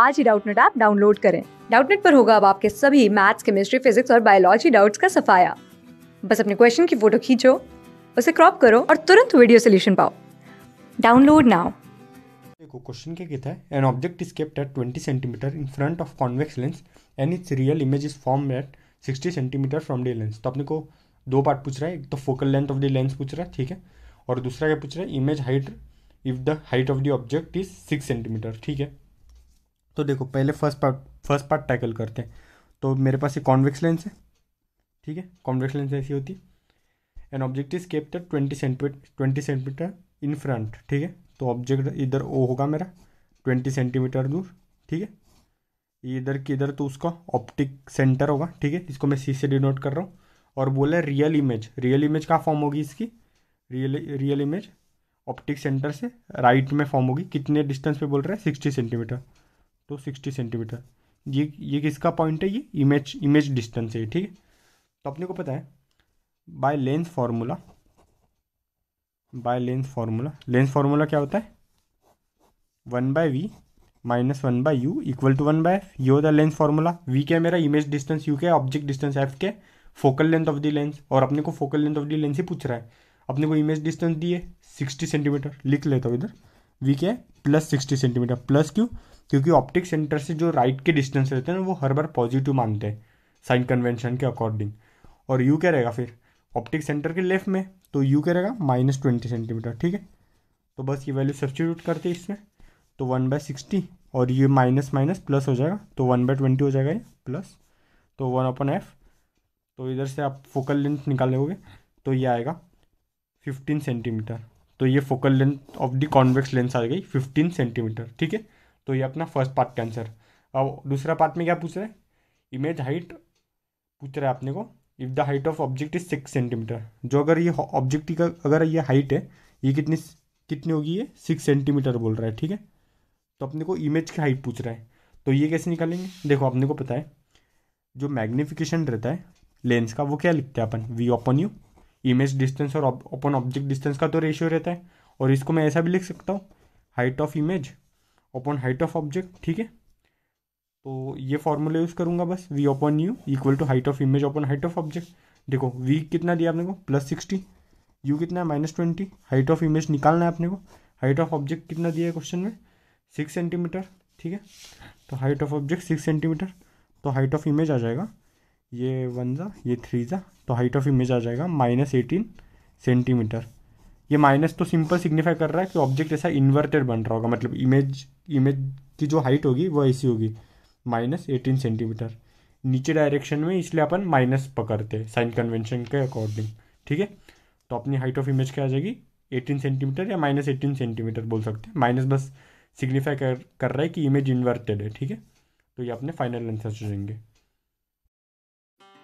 आज ही Doubtnut app download करें डाउटनेट पर होगा अब आपके सभी मैथ्स केमिस्ट्री फिजिक्स और बायोलॉजी डाउट्स का सफाया बस अपने क्वेश्चन की फोटो खींचो उसे क्रॉप करो और तुरंत वीडियो सोल्यूशन पाओ डाउनलोड नाउ देखो क्वेश्चन क्या कहता है an object is kept at 20 centimetre in front of convex lens and its real image is form at 60 centimetre from the lens तो अपने को दो पार्ट पूछ रहा है एक तो focal length of the lens पूछ रहा है ठीक है और दूसरा क्या पूछ रहा है image height if the height of the object is six centimetre ठीक है तो देखो पहले first part first part tackle करते हैं तो मेरे पास ये कॉन्वेक्स लेंस है ठीक है कॉन्वेक्स लेंस ऐसी होती है an object is kept twenty centimetre twenty centimetre in front ठीक है तो ऑब्जेक्ट इधर ओ होगा मेरा ट्वेंटी सेंटीमीटर दूर ठीक है इधर की इधर तो उसका ऑप्टिक सेंटर होगा ठीक है इसको मैं सी से डिनोट कर रहा हूँ और बोला रियल इमेज रियल इमेज कहाँ फॉर्म होगी इसकी real real image optic centre से राइट में फॉर्म होगी कितने डिस्टेंस पे बोल रहे हैं sixty centimetre to sixty centimetre ये ये किसका पॉइंट है ये इमेज इमेज डिस्टेंस है ठीक है तो अपने को पता है by lens formula by lens formula lens formula क्या होता है one by V minus one by U equal to one by F ये होता है लेंस फार्मूला वी क्या मेरा इमेज डिस्टेंस यू क्या ऑब्जेक्ट डिस्टेंस एफ के focal length of the lens और अपने को focal length of the lens ही पूछ रहा है अपने को इमेज डिस्टेंस दिए सिक्सटी सेंटीमीटर लिख लेता हूँ इधर वी क्या है प्लस सिक्सटी सेंटीमीटर प्लस क्यों क्योंकि ऑप्टिक सेंटर से जो राइट के डिस्टेंस रहते हैं ना वो हर बार पॉजिटिव मानते हैं साइन कन्वेंशन के अकॉर्डिंग और यू क्या रहेगा फिर ऑप्टिक सेंटर के लेफ्ट में तो यू क्या रहेगा माइनस ट्वेंटी सेंटीमीटर ठीक है तो बस ये वैल्यू सब्सटीट्यूट करते हैं इसमें तो वन बाय सिक्सटी और ये माइनस माइनस प्लस हो जाएगा तो वन बाय ट्वेंटी हो जाएगा ये प्लस तो वन अपन एफ तो इधर से आप फोकल लेंथ निकालोगे तो ये आएगा फिफ्टीन सेंटीमीटर तो ये focal length of the convex lens आ गई फिफ्टीन सेंटीमीटर ठीक है तो ये अपना फर्स्ट पार्ट का आंसर अब दूसरा पार्ट में क्या पूछ रहे हैं इमेज हाइट पूछ रहा है आपने को if the height of object is six centimetre जो अगर ये ऑब्जेक्ट का अगर ये हाइट है ये कितनी कितनी होगी ये सिक्स सेंटीमीटर बोल रहा है ठीक है तो अपने को इमेज की हाइट पूछ रहा है तो ये कैसे निकालेंगे देखो अपने को पता है जो मैग्निफिकेशन रहता है लेंस का वो क्या लिखते हैं अपन v upon u image distance और अपन ऑब्जेक्ट डिस्टेंस का तो रेशियो रहता है और इसको मैं ऐसा भी लिख सकता हूँ height of image upon height of object ठीक है तो ये फॉर्मूला यूज़ करूँगा बस v upon u equal to height of image upon height of object देखो वी कितना दिया आपने को प्लस सिक्सटी यू कितना है minus twenty height of image निकालना है अपने को हाइट ऑफ ऑब्जेक्ट कितना दिया है क्वेश्चन में सिक्स सेंटीमीटर ठीक है तो height of object six centimetre तो हाइट ऑफ इमेज आ जाएगा ये वन ज़ा ये थ्री ज़ा तो हाइट ऑफ इमेज आ जाएगा माइनस एटीन सेंटीमीटर ये माइनस तो सिंपल सिग्निफाई कर रहा है कि ऑब्जेक्ट ऐसा इन्वर्टेड बन रहा होगा मतलब इमेज इमेज की जो हाइट होगी वो ऐसी होगी माइनस एटीन सेंटीमीटर नीचे डायरेक्शन में इसलिए अपन माइनस पकड़ते हैं साइन कन्वेंशन के अकॉर्डिंग ठीक है तो अपनी हाइट ऑफ इमेज क्या आ जाएगी एटीन सेंटीमीटर या माइनस एटीन सेंटीमीटर बोल सकते हैं माइनस बस सिग्निफाई कर कर रहा है कि इमेज इन्वर्टेड है ठीक है तो ये अपने फाइनल आंसर चुनेंगे